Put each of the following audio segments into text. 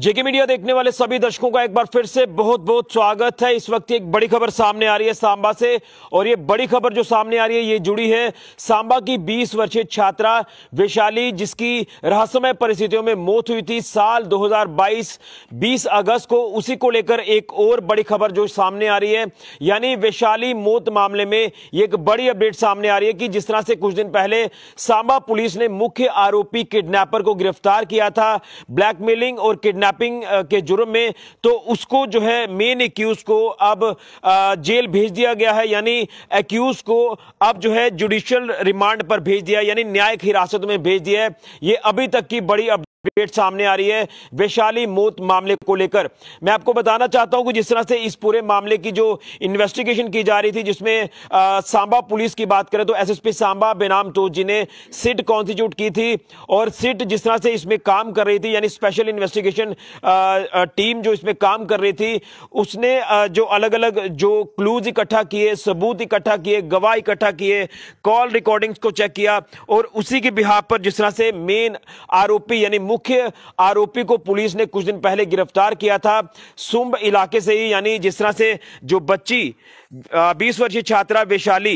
जेके media देखने वाले सभी दर्शकों का एक बार फिर से बहुत बहुत स्वागत है इस वक्त एक बड़ी खबर सामने आ रही है सांबा से और ये बड़ी खबर जो सामने आ रही है ये जुड़ी है सांबा की 20 वर्षीय छात्रा वैशाली जिसकी रहस्यमय परिस्थितियों में मौत हुई थी साल 2022 20 अगस्त को उसी को लेकर एक और बड़ी खबर जो सामने आ रही है यानी वैशाली मौत मामले में एक बड़ी अपडेट सामने आ रही है कि जिस तरह से कुछ दिन पहले सांबा पुलिस ने मुख्य आरोपी किडनैपर को गिरफ्तार किया था ब्लैकमेलिंग और किडनैप किडनैपिंग uh, के जुर्म में तो उसको जो है मेन एक्यूज को अब uh, जेल भेज दिया गया है यानी एक्यूज को अब जो है जुडिशियल रिमांड पर भेज दिया यानी न्यायिक हिरासत में भेज दिया है ये अभी तक की बड़ी अपडेट सामने आ रही है वैशाली मौत मामले को लेकर मैं आपको बताना चाहता हूं कि जिस तरह से इस पूरे मामले की जो इन्वेस्टिगेशन की जा रही थी जिसमें आ, सांबा पुलिस की बात करें तो एसएसपी सांबा बेनाम तो जिन्हें सिट कॉन्स्टिट्यूट की थी और सिट जिस तरह से इसमें काम कर रही थी यानी स्पेशल इन्वेस्टिगेशन टीम जो इसमें काम कर रही थी उसने आ, जो अलग अलग जो क्लूज इकट्ठा किए सबूत इकट्ठा किए गवाह इकट्ठा किए कॉल रिकॉर्डिंग्स को चेक किया और उसी के बिहार पर जिस तरह से मेन आरोपी यानी मुख्य आरोपी को पुलिस ने कुछ दिन पहले गिरफ्तार किया था सुम्ब इलाके से ही यानी जिस तरह से जो बच्ची बीस वर्षीय छात्रा वैशाली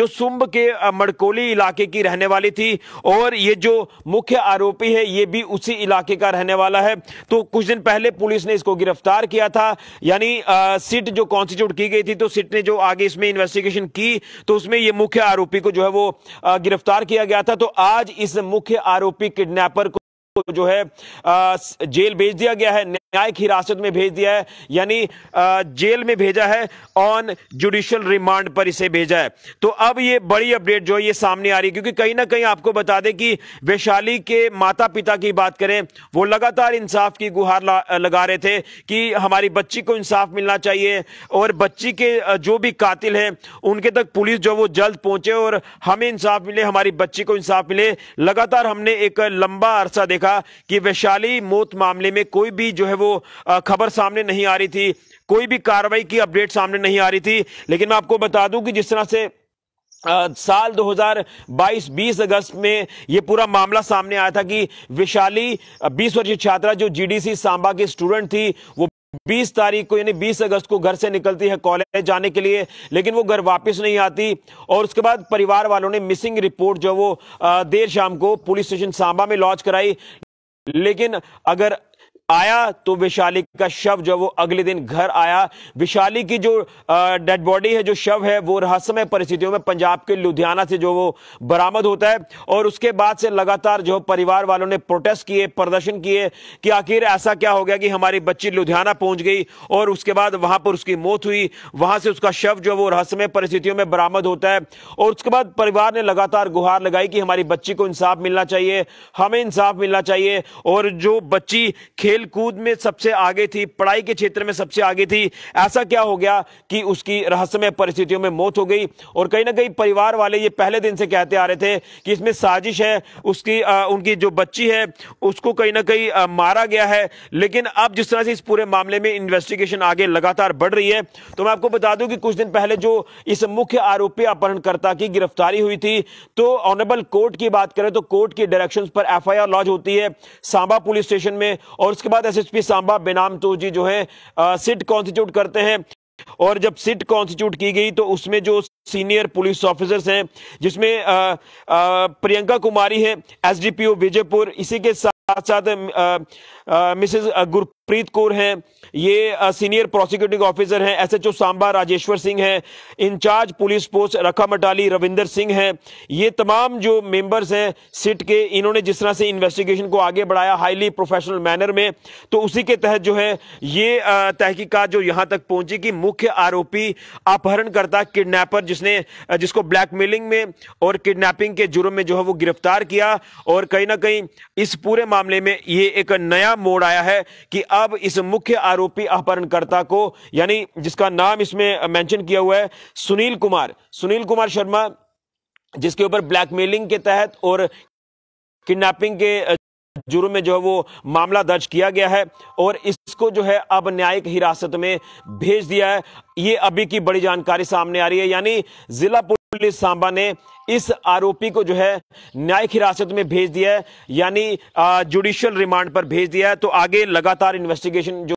जो सुम्ब के मड़कोली इलाके की रहने वाली थी और ये जो मुख्य आरोपी है ये भी उसी इलाके का रहने वाला है तो कुछ दिन पहले पुलिस ने इसको गिरफ्तार किया था यानी सिट जो कॉन्स्टिट्यूट की गई थी तो सिट ने जो आगे इसमें इन्वेस्टिगेशन की तो उसमें ये मुख्य आरोपी को जो है वो गिरफ्तार किया गया था तो आज इस मुख्य आरोपी किडनैपर को को जो है जेल भेज दिया गया है न्यायिक हिरासत में भेज दिया है यानी जेल में भेजा है ऑन जुडिशियल रिमांड पर इसे भेजा है तो अब ये बड़ी अपडेट जो है ये सामने आ रही है क्योंकि कहीं ना कहीं आपको बता दें कि वैशाली के माता पिता की बात करें वो लगातार इंसाफ की गुहार लगा रहे थे कि हमारी बच्ची को इंसाफ मिलना चाहिए और बच्ची के जो भी कातिल हैं उनके तक पुलिस जो वो जल्द पहुंचे और हमें इंसाफ मिले हमारी बच्ची को इंसाफ मिले लगातार हमने एक लंबा अरसा देखा देखा कि वैशाली मौत मामले में कोई भी जो है वो खबर सामने नहीं आ रही थी कोई भी कार्रवाई की अपडेट सामने नहीं आ रही थी लेकिन मैं आपको बता दूं कि जिस तरह से आ, साल 2022 20 अगस्त में यह पूरा मामला सामने आया था कि विशाली बीस वर्षीय छात्रा जो जीडीसी सांबा की स्टूडेंट थी वो बीस तारीख को यानी बीस अगस्त को घर से निकलती है कॉलेज जाने के लिए लेकिन वो घर वापस नहीं आती और उसके बाद परिवार वालों ने मिसिंग रिपोर्ट जो वो देर शाम को पुलिस स्टेशन सांबा में लॉन्च कराई लेकिन अगर आया तो विशाली का शव जो वो अगले दिन घर आया विशाली की जो डेड बॉडी है जो शव है वो रहस्यमय परिस्थितियों में पंजाब के लुधियाना से जो वो बरामद होता है और उसके बाद से लगातार जो परिवार वालों ने प्रोटेस्ट किए प्रदर्शन किए कि आखिर ऐसा क्या हो गया कि हमारी बच्ची लुधियाना पहुंच गई और उसके बाद वहां पर उसकी मौत हुई वहां से उसका शव जो वो रहस्यमय परिस्थितियों में बरामद होता है और उसके बाद परिवार ने लगातार गुहार लगाई कि हमारी बच्ची को इंसाफ मिलना चाहिए हमें इंसाफ मिलना चाहिए और जो बच्ची खेल खेल कूद में सबसे आगे थी पढ़ाई के क्षेत्र में सबसे आगे थी ऐसा क्या हो गया कि उसकी रहस्यमय परिस्थितियों में मौत हो गई और कहीं ना कहीं परिवार वाले ये पहले दिन से कहते आ रहे थे कि इसमें साजिश है उसकी आ, उनकी जो बच्ची है उसको कहीं ना कहीं मारा गया है लेकिन अब जिस तरह से इस पूरे मामले में इन्वेस्टिगेशन आगे लगातार बढ़ रही है तो मैं आपको बता दूं कि कुछ दिन पहले जो इस मुख्य आरोपी अपहरणकर्ता की गिरफ्तारी हुई थी तो ऑनरेबल कोर्ट की बात करें तो कोर्ट की डायरेक्शन पर एफ लॉज होती है सांबा पुलिस स्टेशन में और उसके उसके बाद एसएसपी सांबा बेनाम तो जी जो है सिट कॉन्स्टिट्यूट करते हैं और जब सिट कॉन्स्टिट्यूट की गई तो उसमें जो सीनियर पुलिस ऑफिसर्स हैं जिसमें आ, आ, प्रियंका कुमारी है एसडीपीओ विजयपुर इसी के साथ साथ मिसेज गुर प्रीत कौर हैं ये सीनियर प्रोसिक्यूटिंग ऑफिसर हैं एसएचओ सांबा राजेश्वर सिंह हैं इंचार्ज पुलिस पोस्ट रखा मटाली रविंदर सिंह हैं ये तमाम जो मेंबर्स हैं सिट के इन्होंने जिस तरह से इन्वेस्टिगेशन को आगे बढ़ाया हाईली प्रोफेशनल मैनर में तो उसी के तहत जो है ये तहकीकात जो यहाँ तक पहुंची कि मुख्य आरोपी अपहरणकर्ता किडनैपर जिसने जिसको ब्लैकमेलिंग में और किडनैपिंग के जुर्म में जो है वो गिरफ्तार किया और कहीं ना कहीं इस पूरे मामले में ये एक नया मोड़ आया है कि अब इस मुख्य आरोपी अपहरणकर्ता को यानी जिसका नाम इसमें मेंशन किया हुआ है सुनील कुमार सुनील कुमार शर्मा जिसके ऊपर ब्लैकमेलिंग के तहत और किडनैपिंग के जुर्म में जो है वो मामला दर्ज किया गया है और इसको जो है अब न्यायिक हिरासत में भेज दिया है ये अभी की बड़ी जानकारी सामने आ रही है यानी जिला पुलिस सांबा ने इस आरोपी को जो है न्यायिक हिरासत में भेज दिया है यानी जुडिशियल रिमांड पर भेज दिया है तो आगे लगातार इन्वेस्टिगेशन जो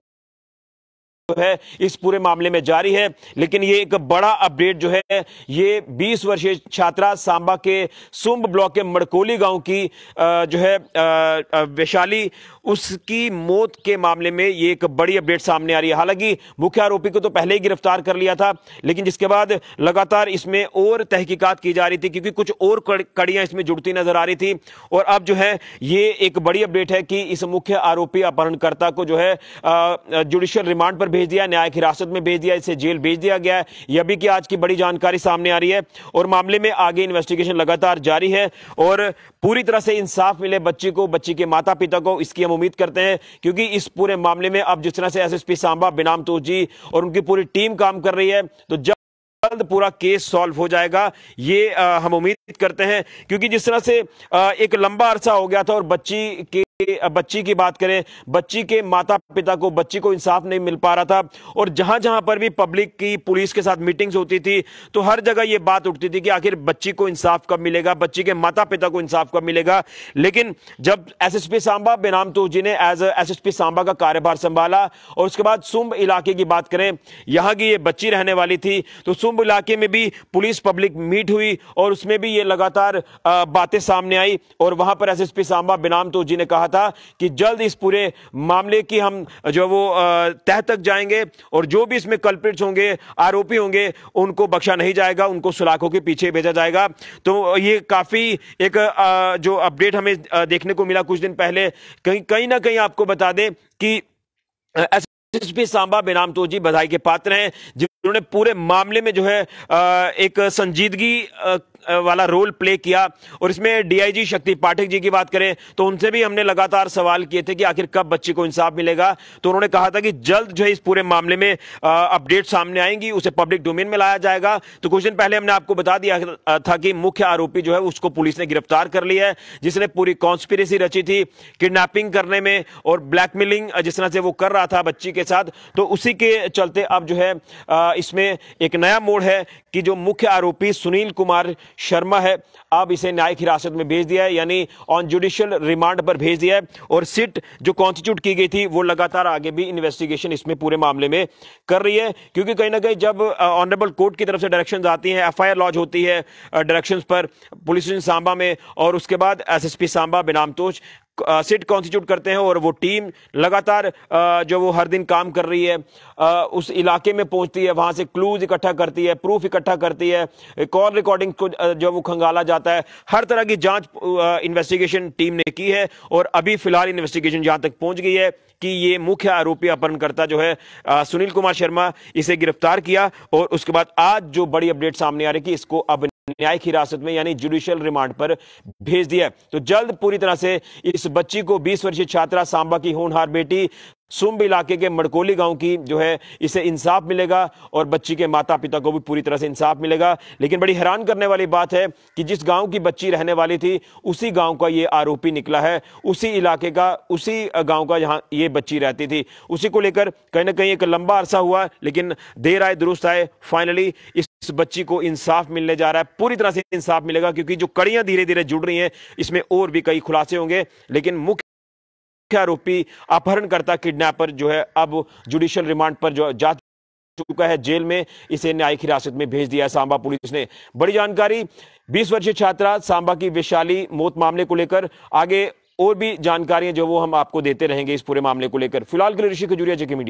है इस पूरे मामले में जारी है लेकिन ये एक बड़ा अपडेट जो है ये 20 वर्षीय छात्रा सांबा के सुम्ब ब्लॉक के मड़कोली गांव की जो है वैशाली उसकी मौत के मामले में ये एक बड़ी अपडेट सामने आ रही है हालांकि मुख्य आरोपी को तो पहले ही गिरफ्तार कर लिया था लेकिन जिसके बाद लगातार इसमें और तहकीकात की जा रही थी क्योंकि कुछ और कड़ियां इसमें जुड़ती नजर आ रही थी और अब जो है ये एक बड़ी अपडेट है कि इस मुख्य आरोपी अपहरणकर्ता को जो है जुडिशियल रिमांड पर भेज दिया न्याय की हिरासत में भेज दिया इसे जेल भेज दिया गया है यह भी कि आज की बड़ी जानकारी सामने आ रही है और मामले में आगे इन्वेस्टिगेशन लगातार जारी है और पूरी तरह से इंसाफ मिले बच्ची को बच्ची के माता पिता को इसकी हम उम्मीद करते हैं क्योंकि इस पूरे मामले में अब जिस तरह से एस एस सांबा बिनाम तोजी और उनकी पूरी टीम काम कर रही है तो जब जल्द पूरा केस सॉल्व हो जाएगा ये आ, हम उम्मीद करते हैं क्योंकि जिस तरह से आ, एक लंबा अरसा हो गया था और बच्ची के बच्ची की बात करें बच्ची के माता पिता को बच्ची को इंसाफ नहीं मिल पा रहा था और जहां जहां पर भी पब्लिक की पुलिस के साथ मीटिंग्स होती थी तो हर जगह यह बात उठती थी कि आखिर बच्ची को इंसाफ कब मिलेगा बच्ची के माता पिता को इंसाफ कब मिलेगा लेकिन जब एसएसपी सांबा बेनाम तो जी ने एज एसएसपी सांबा का कार्यभार संभाला और उसके बाद सुम्ब इलाके की बात करें यहां की ये बच्ची रहने वाली थी तो सुम्ब इलाके में भी पुलिस पब्लिक मीट हुई और उसमें भी ये लगातार बातें सामने आई और वहां पर एस एस सांबा बेनाम तो जी ने कहा कहा था कि जल्द इस पूरे मामले की हम जो वो तह तक जाएंगे और जो भी इसमें कल्प्रिट्स होंगे आरोपी होंगे उनको बख्शा नहीं जाएगा उनको सलाखों के पीछे भेजा जाएगा तो ये काफ़ी एक जो अपडेट हमें देखने को मिला कुछ दिन पहले कहीं कहीं ना कहीं आपको बता दें कि एसएसपी सांबा बेनाम तो जी बधाई के पात्र हैं जिन्होंने पूरे मामले में जो है एक संजीदगी वाला रोल प्ले किया और इसमें डीआईजी शक्ति पाठक जी की बात करें तो उनसे भी हमने लगातार सवाल किए थे कि आखिर कब बच्ची को इंसाफ मिलेगा तो उन्होंने कहा था कि जल्द जो है इस पूरे मामले में अपडेट सामने आएंगी उसे पब्लिक डोमेन में लाया जाएगा तो कुछ दिन पहले हमने आपको बता दिया था कि मुख्य आरोपी जो है उसको पुलिस ने गिरफ्तार कर लिया है जिसने पूरी कॉन्स्पिरेसी रची थी किडनेपिंग करने में और ब्लैकमेलिंग जिस तरह से वो कर रहा था बच्ची के साथ तो उसी के चलते अब जो है इसमें एक नया मोड़ है कि जो मुख्य आरोपी सुनील कुमार शर्मा है अब इसे न्यायिक हिरासत में भेज दिया है यानी ऑन जुडिशियल रिमांड पर भेज दिया है और सिट जो कॉन्स्टिट्यूट की गई थी वो लगातार आगे भी इन्वेस्टिगेशन इसमें पूरे मामले में कर रही है क्योंकि कहीं ना कहीं जब ऑनरेबल कोर्ट की तरफ से डायरेक्शन आती हैं एफ लॉन्च होती है डायरेक्शन पर पुलिस स्टेशन सांबा में और उसके बाद एस एस पी सांबा बेनामतोज सिट कॉन्स्टिट्यूट करते हैं और वो टीम लगातार जो वो हर दिन काम कर रही है उस इलाके में पहुंचती है वहां से क्लूज इकट्ठा करती है प्रूफ इकट्ठा करती है कॉल रिकॉर्डिंग को जो वो खंगाला जाता है हर तरह की जांच इन्वेस्टिगेशन टीम ने की है और अभी फिलहाल इन्वेस्टिगेशन जहां तक पहुंच गई है कि ये मुख्य आरोपी अपहरणकर्ता जो है आ, सुनील कुमार शर्मा इसे गिरफ्तार किया और उसके बाद आज जो बड़ी अपडेट सामने आ रही कि इसको अब न्यायिक हिरासत में यानी जुडिशियल रिमांड पर भेज दिया तो जल्द पूरी तरह से इस बच्ची को बीस वर्षीय छात्रा सांबा की होनहार बेटी सुम्ब इलाके के मड़कोली गांव की जो है इसे इंसाफ मिलेगा और बच्ची के माता पिता को भी पूरी तरह से इंसाफ मिलेगा लेकिन बड़ी हैरान करने वाली बात है कि जिस गांव की बच्ची रहने वाली थी उसी गांव का ये आरोपी निकला है उसी इलाके का उसी गांव का जहां ये बच्ची रहती थी उसी को लेकर कहीं ना कहीं एक लंबा अरसा हुआ लेकिन देर आए दुरुस्त आए फाइनली इस इस बच्ची को इंसाफ मिलने जा रहा है पूरी तरह से इंसाफ मिलेगा क्योंकि जो कड़ियां धीरे धीरे जुड़ रही हैं इसमें और भी कई खुलासे होंगे लेकिन मुख्य आरोपी अपहरणकर्ता किडनैपर जो है अब जुडिशियल रिमांड पर जो जा चुका है जेल में इसे न्यायिक हिरासत में भेज दिया है सांबा पुलिस ने बड़ी जानकारी बीस वर्षीय छात्रा सांबा की वैशाली मौत मामले को लेकर आगे और भी जानकारियां जो वो हम आपको देते रहेंगे इस पूरे मामले को लेकर फिलहाल के लिए ऋषि खजूरिया जेके मीडिया